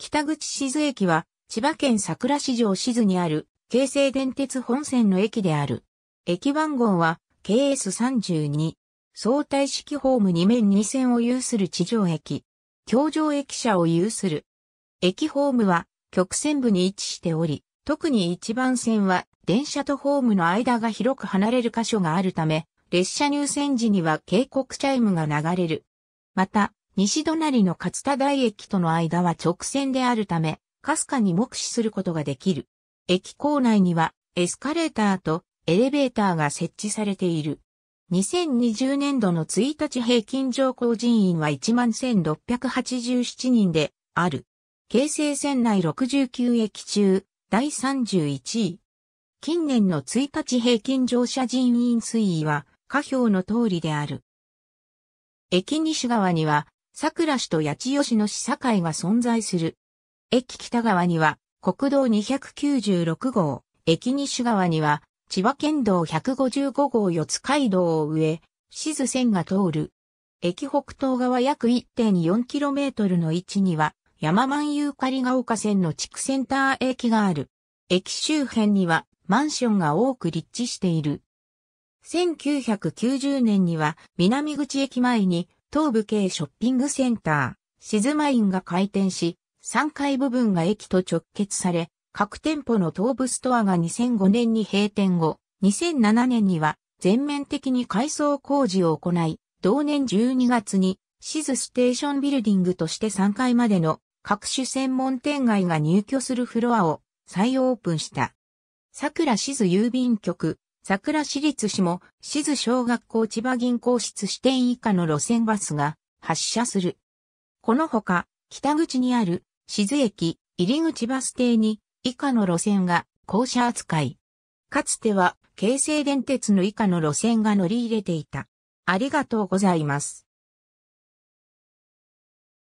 北口静駅は、千葉県佐倉市場静にある、京成電鉄本線の駅である。駅番号は、KS32。相対式ホーム2面2線を有する地上駅。橋上駅舎を有する。駅ホームは、曲線部に位置しており、特に一番線は、電車とホームの間が広く離れる箇所があるため、列車入線時には警告チャイムが流れる。また、西隣の勝田台駅との間は直線であるため、かすかに目視することができる。駅構内にはエスカレーターとエレベーターが設置されている。2020年度の1日平均乗降人員は11,687人である。京成線内69駅中、第31位。近年の1日平均乗車人員推移は、下表の通りである。駅西側には、桜市と八千代市の市境が存在する。駅北側には国道296号、駅西側には千葉県道155号四つ街道を上、志津線が通る。駅北東側約 1.4km の位置には山万有狩ヶ丘線の地区センター駅がある。駅周辺にはマンションが多く立地している。1990年には南口駅前に東部系ショッピングセンター、シズマインが開店し、3階部分が駅と直結され、各店舗の東部ストアが2005年に閉店後、2007年には全面的に改装工事を行い、同年12月にシズステーションビルディングとして3階までの各種専門店街が入居するフロアを再オープンした。桜シズ郵便局桜市立市も、市津小学校千葉銀行室支店以下の路線バスが発車する。このほか、北口にある、市津駅、入口バス停に、以下の路線が降車扱い。かつては、京成電鉄の以下の路線が乗り入れていた。ありがとうございます。